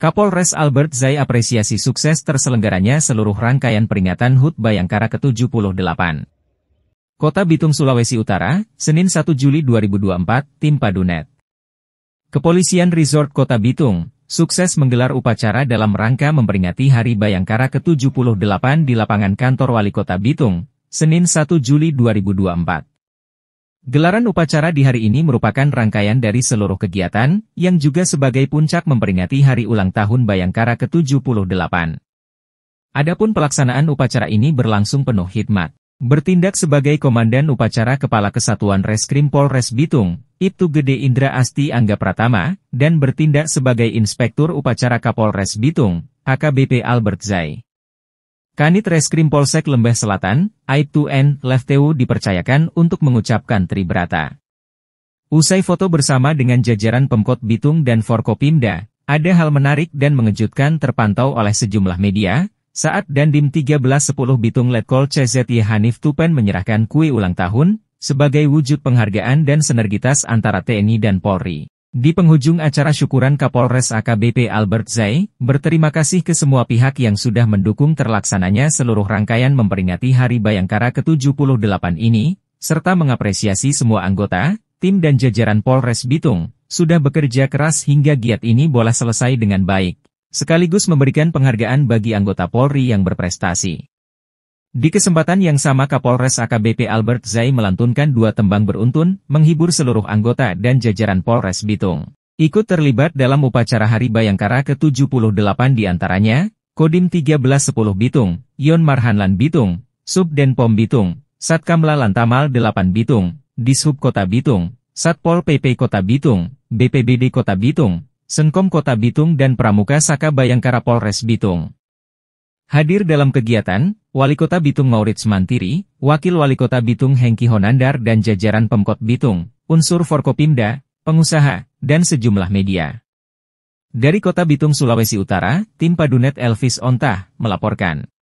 Kapolres Albert Zai apresiasi sukses terselenggaranya seluruh rangkaian peringatan HUT Bayangkara ke-78. Kota Bitung Sulawesi Utara, Senin 1 Juli 2024, Tim Padunet. Kepolisian Resort Kota Bitung, sukses menggelar upacara dalam rangka memperingati Hari Bayangkara ke-78 di lapangan kantor Wali Kota Bitung, Senin 1 Juli 2024. Gelaran upacara di hari ini merupakan rangkaian dari seluruh kegiatan, yang juga sebagai puncak memperingati hari ulang tahun Bayangkara ke-78. Adapun pelaksanaan upacara ini berlangsung penuh hikmat. Bertindak sebagai Komandan Upacara Kepala Kesatuan Reskrim Polres Bitung, Ibtu Gede Indra Asti Angga Pratama, dan bertindak sebagai Inspektur Upacara Kapolres Bitung, AKBP Albert Zai. Kanit Reskrim Polsek Lembah Selatan, Aibtu N. Lefteu dipercayakan untuk mengucapkan tribrata. Usai foto bersama dengan jajaran Pemkot Bitung dan Forkopimda, ada hal menarik dan mengejutkan terpantau oleh sejumlah media, saat Dandim 1310 Bitung Letkol CZY Hanif Tupen menyerahkan kue ulang tahun, sebagai wujud penghargaan dan sinergitas antara TNI dan Polri. Di penghujung acara syukuran Kapolres AKBP Albert Zai, berterima kasih ke semua pihak yang sudah mendukung terlaksananya seluruh rangkaian memperingati Hari Bayangkara ke-78 ini, serta mengapresiasi semua anggota, tim dan jajaran Polres Bitung, sudah bekerja keras hingga giat ini bola selesai dengan baik, sekaligus memberikan penghargaan bagi anggota Polri yang berprestasi. Di kesempatan yang sama Kapolres AKBP Albert Zai melantunkan dua tembang beruntun, menghibur seluruh anggota dan jajaran Polres Bitung. Ikut terlibat dalam upacara Hari Bayangkara ke-78 di antaranya, Kodim 1310 Bitung, Yon Marhanlan Bitung, Subden Pom Bitung, Satkamla Lantamal 8 Bitung, Dishub Kota Bitung, Satpol PP Kota Bitung, BPBD Kota Bitung, Senkom Kota Bitung dan Pramuka Saka Bayangkara Polres Bitung. Hadir dalam kegiatan, Wali Kota Bitung Maurits Mantiri, Wakil Wali Kota Bitung Hengki Honandar dan jajaran Pemkot Bitung, unsur Forkopimda, pengusaha, dan sejumlah media. Dari Kota Bitung, Sulawesi Utara, tim Padunet Elvis Ontah melaporkan.